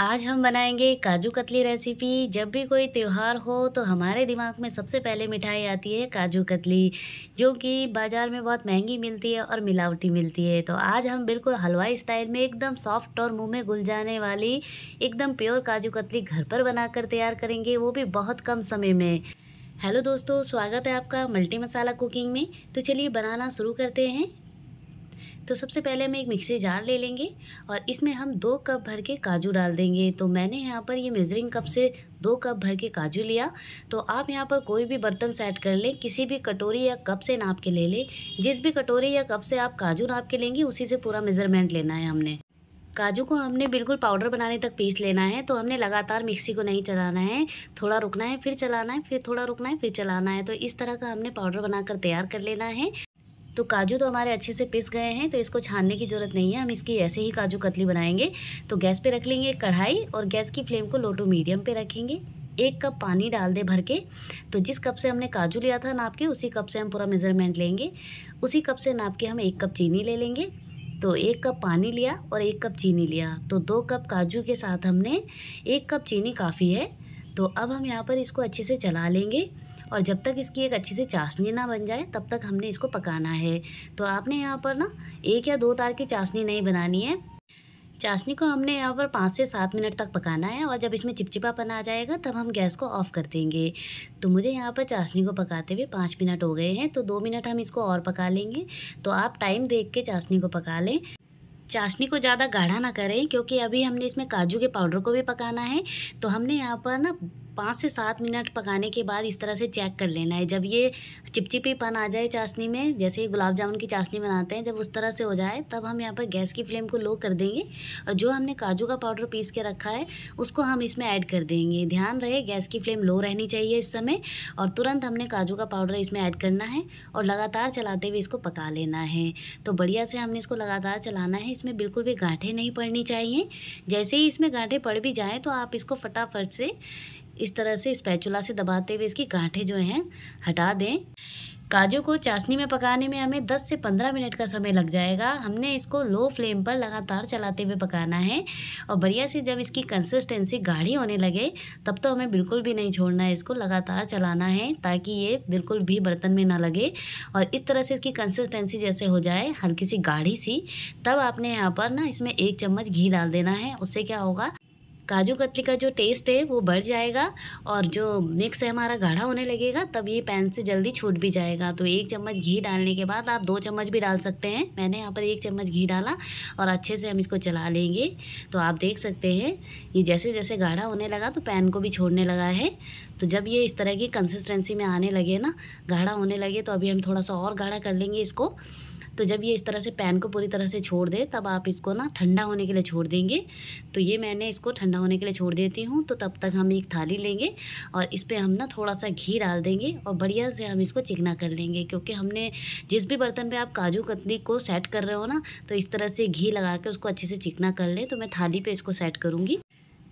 आज हम बनाएंगे काजू कतली रेसिपी जब भी कोई त्यौहार हो तो हमारे दिमाग में सबसे पहले मिठाई आती है काजू कतली जो कि बाज़ार में बहुत महंगी मिलती है और मिलावटी मिलती है तो आज हम बिल्कुल हलवाई स्टाइल में एकदम सॉफ्ट और मुंह में घुल जाने वाली एकदम प्योर काजू कतली घर पर बनाकर तैयार करेंगे वो भी बहुत कम समय में हेलो दोस्तों स्वागत है आपका मल्टी मसाला कुकिंग में तो चलिए बनाना शुरू करते हैं तो सबसे पहले हम एक मिक्सी जार ले लेंगे और इसमें हम दो कप भर के काजू डाल देंगे तो मैंने यहाँ पर ये मेजरिंग कप से दो कप भर के काजू लिया तो आप यहाँ पर कोई भी बर्तन सेट कर लें किसी भी कटोरी या कप से नाप के ले लें जिस भी कटोरी या कप से आप काजू नाप के लेंगे उसी से पूरा मेज़रमेंट लेना है हमने काजू को हमने बिल्कुल पाउडर बनाने तक पीस लेना है तो हमने लगातार मिक्सी को नहीं चलाना है थोड़ा रुकना है फिर चलाना है फिर थोड़ा रुकना है फिर चलाना है तो इस तरह का हमने पाउडर बनाकर तैयार कर लेना है तो काजू तो हमारे अच्छे से पिस गए हैं तो इसको छानने की ज़रूरत नहीं है हम इसकी ऐसे ही काजू कतली बनाएंगे तो गैस पे रख लेंगे कढ़ाई और गैस की फ्लेम को लो टू मीडियम पे रखेंगे एक कप पानी डाल दे भर के तो जिस कप से हमने काजू लिया था नाप के उसी कप से हम पूरा मेज़रमेंट लेंगे उसी कप से नाप के हम एक कप चीनी ले लेंगे तो एक कप पानी लिया और एक कप चीनी लिया तो दो कप काजू के साथ हमने एक कप चीनी काफ़ी है तो अब हम यहाँ पर इसको अच्छे से चला लेंगे और जब तक इसकी एक अच्छी से चाशनी ना बन जाए तब तक हमने इसको पकाना है तो आपने यहाँ पर ना एक या दो तार की चाशनी नहीं बनानी है चाशनी को हमने यहाँ पर पाँच से सात मिनट तक पकाना है और जब इसमें चिपचिपापन आ जाएगा तब हम गैस को ऑफ़ कर देंगे तो मुझे यहाँ पर चाशनी को पकाते हुए पाँच मिनट हो गए हैं तो दो मिनट हम इसको और पका लेंगे तो आप टाइम देख के चाशनी को पका लें चाशनी को ज़्यादा गाढ़ा ना करें क्योंकि अभी हमने इसमें काजू के पाउडर को भी पकाना है तो हमने यहाँ पर ना पाँच से सात मिनट पकाने के बाद इस तरह से चेक कर लेना है जब ये चिपचिपीपन आ जाए चाशनी में जैसे गुलाब जामुन की चाशनी बनाते हैं जब उस तरह से हो जाए तब हम यहाँ पर गैस की फ्लेम को लो कर देंगे और जो हमने काजू का पाउडर पीस के रखा है उसको हम इसमें ऐड कर देंगे ध्यान रहे गैस की फ्लेम लो रहनी चाहिए इस समय और तुरंत हमने काजू का पाउडर इसमें ऐड करना है और लगातार चलाते हुए इसको पका लेना है तो बढ़िया से हमने इसको लगातार चलाना है इसमें बिल्कुल भी गांठे नहीं पड़नी चाहिए जैसे ही इसमें गांठे पड़ भी जाएँ तो आप इसको फटाफट से इस तरह से स्पैचुला से दबाते हुए इसकी गांठें जो हैं हटा दें काजू को चाशनी में पकाने में हमें 10 से 15 मिनट का समय लग जाएगा हमने इसको लो फ्लेम पर लगातार चलाते हुए पकाना है और बढ़िया से जब इसकी कंसिस्टेंसी गाढ़ी होने लगे तब तो हमें बिल्कुल भी नहीं छोड़ना है इसको लगातार चलाना है ताकि ये बिल्कुल भी बर्तन में ना लगे और इस तरह से इसकी कंसिस्टेंसी जैसे हो जाए हल्की सी गाढ़ी सी तब आपने यहाँ पर ना इसमें एक चम्मच घी डाल देना है उससे क्या होगा काजू कतली का जो टेस्ट है वो बढ़ जाएगा और जो मिक्स है हमारा गाढ़ा होने लगेगा तब ये पैन से जल्दी छूट भी जाएगा तो एक चम्मच घी डालने के बाद आप दो चम्मच भी डाल सकते हैं मैंने यहाँ पर एक चम्मच घी डाला और अच्छे से हम इसको चला लेंगे तो आप देख सकते हैं ये जैसे जैसे गाढ़ा होने लगा तो पैन को भी छोड़ने लगा है तो जब ये इस तरह की कंसिस्टेंसी में आने लगे ना गाढ़ा होने लगे तो अभी हम थोड़ा सा और गाढ़ा कर लेंगे इसको तो जब ये इस तरह से पैन को पूरी तरह से छोड़ दे तब आप इसको ना ठंडा होने के लिए छोड़ देंगे तो ये मैंने इसको ठंडा होने के लिए छोड़ देती हूँ तो तब तक हम एक थाली लेंगे और इस पर हम ना थोड़ा सा घी डाल देंगे और बढ़िया से हम इसको चिकना कर लेंगे क्योंकि हमने जिस भी बर्तन पर आप काजू कतली को सेट कर रहे हो ना तो इस तरह से घी लगा के उसको अच्छे से चिकना कर लें तो मैं थाली पर इसको सेट करूँगी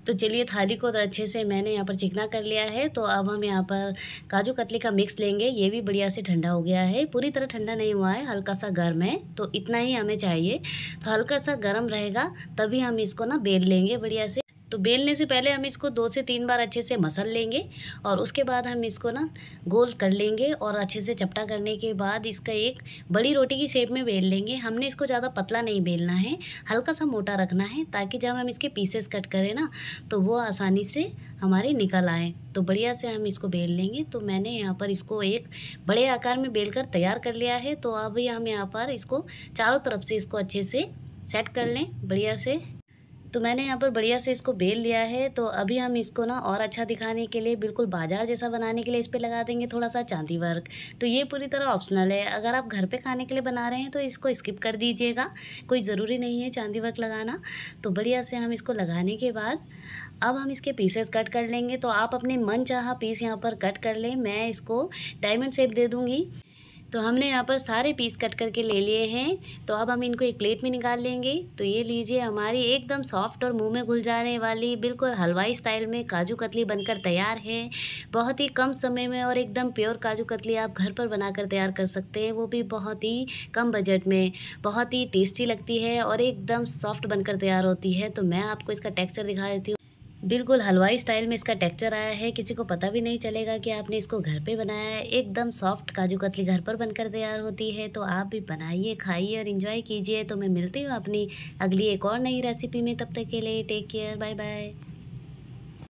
तो चलिए थाली को तो अच्छे से मैंने यहाँ पर चिकना कर लिया है तो अब हम यहाँ पर काजू कतली का मिक्स लेंगे ये भी बढ़िया से ठंडा हो गया है पूरी तरह ठंडा नहीं हुआ है हल्का सा गर्म है तो इतना ही हमें चाहिए तो हल्का सा गर्म रहेगा तभी हम इसको ना बेल लेंगे बढ़िया से तो बेलने से पहले हम इसको दो से तीन बार अच्छे से मसल लेंगे और उसके बाद हम इसको ना गोल कर लेंगे और अच्छे से चपटा करने के बाद इसका एक बड़ी रोटी की शेप में बेल लेंगे हमने इसको ज़्यादा पतला नहीं बेलना है हल्का सा मोटा रखना है ताकि जब हम इसके पीसेस कट करें ना तो वो आसानी से हमारे निकल आए तो बढ़िया से हम इसको बेल लेंगे तो मैंने यहाँ पर इसको एक बड़े आकार में बेल कर तैयार कर लिया है तो अब हम यहाँ पर इसको चारों तरफ से इसको अच्छे से सेट कर लें बढ़िया से तो मैंने यहाँ पर बढ़िया से इसको बेल लिया है तो अभी हम इसको ना और अच्छा दिखाने के लिए बिल्कुल बाजार जैसा बनाने के लिए इस पर लगा देंगे थोड़ा सा चांदी वर्क तो ये पूरी तरह ऑप्शनल है अगर आप घर पर खाने के लिए बना रहे हैं तो इसको स्किप कर दीजिएगा कोई ज़रूरी नहीं है चांदी वर्क लगाना तो बढ़िया से हम इसको लगाने के बाद अब हम इसके पीसेस कट कर लेंगे तो आप अपने मन चाह पीस यहाँ पर कट कर लें मैं इसको डायमंड शेप दे दूँगी तो हमने यहाँ पर सारे पीस कट करके ले लिए हैं तो अब हम इनको एक प्लेट में निकाल लेंगे तो ये लीजिए हमारी एकदम सॉफ्ट और मुंह में घुल जाने वाली बिल्कुल हलवाई स्टाइल में काजू कतली बनकर तैयार है बहुत ही कम समय में और एकदम प्योर काजू कतली आप घर पर बनाकर तैयार कर सकते हैं वो भी बहुत ही कम बजट में बहुत ही टेस्टी लगती है और एकदम सॉफ्ट बनकर तैयार होती है तो मैं आपको इसका टेक्स्चर दिखा देती हूँ बिल्कुल हलवाई स्टाइल में इसका टेक्चर आया है किसी को पता भी नहीं चलेगा कि आपने इसको घर पे बनाया है एकदम सॉफ्ट काजू कतली घर पर बनकर तैयार होती है तो आप भी बनाइए खाइए और इन्जॉय कीजिए तो मैं मिलती हूँ अपनी अगली एक और नई रेसिपी में तब तक के लिए टेक केयर बाय बाय